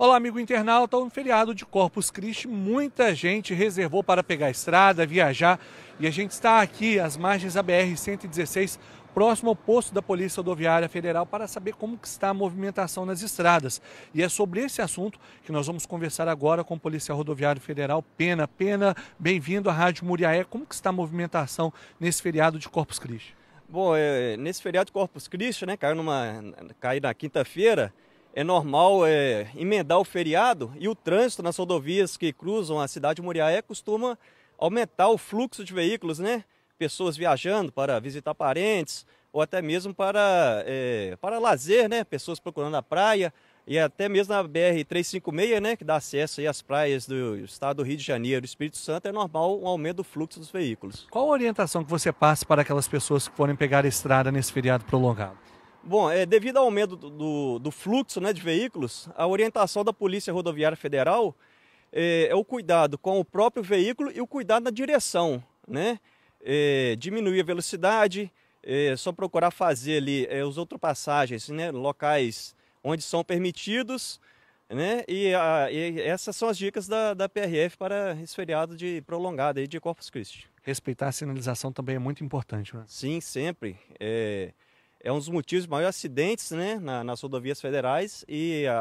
Olá, amigo internauta. Um feriado de Corpus Christi, muita gente reservou para pegar a estrada, viajar, e a gente está aqui às margens da BR-116, próximo ao posto da Polícia Rodoviária Federal, para saber como está a movimentação nas estradas. E é sobre esse assunto que nós vamos conversar agora com o Policial Rodoviário Federal, Pena. Pena, bem-vindo à Rádio Muriaé. Como está a movimentação nesse feriado de Corpus Christi? Bom, é, nesse feriado de Corpus Christi, né, caiu, numa, caiu na quinta-feira, é normal é, emendar o feriado e o trânsito nas rodovias que cruzam a cidade de Muriaé costuma aumentar o fluxo de veículos, né? Pessoas viajando para visitar parentes ou até mesmo para, é, para lazer, né? Pessoas procurando a praia e até mesmo na BR-356, né? Que dá acesso às praias do estado do Rio de Janeiro e Espírito Santo, é normal um aumento do fluxo dos veículos. Qual a orientação que você passa para aquelas pessoas que forem pegar a estrada nesse feriado prolongado? Bom, é, devido ao aumento do, do, do fluxo né, de veículos, a orientação da Polícia Rodoviária Federal é, é, o cuidado com o próprio veículo e o cuidado na direção, né? É, diminuir a velocidade, é, só procurar fazer ali é, as ultrapassagens, né? Locais onde são permitidos, né? E, a, e essas são as dicas da, da, PRF para esse feriado de prolongado aí de Corpus Christi. Respeitar a sinalização também é muito importante, né? Sim, sempre. É é um dos motivos de maiores acidentes né, na, nas rodovias federais e a,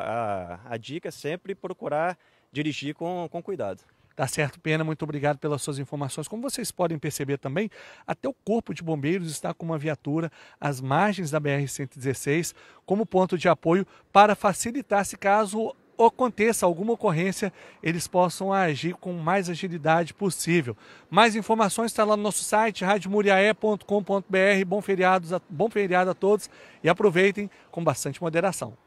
a, a, dica é sempre procurar dirigir com, com cuidado. Tá certo, Pena, muito obrigado pelas suas informações. Como vocês podem perceber também, até o Corpo de Bombeiros está com uma viatura às margens da BR-116 como ponto de apoio para facilitar se caso aconteça alguma ocorrência, eles possam agir com mais agilidade possível. Mais informações está lá no nosso site, radiomuriaé.com.br. Bom, feriados bom feriado a todos e aproveitem com bastante moderação.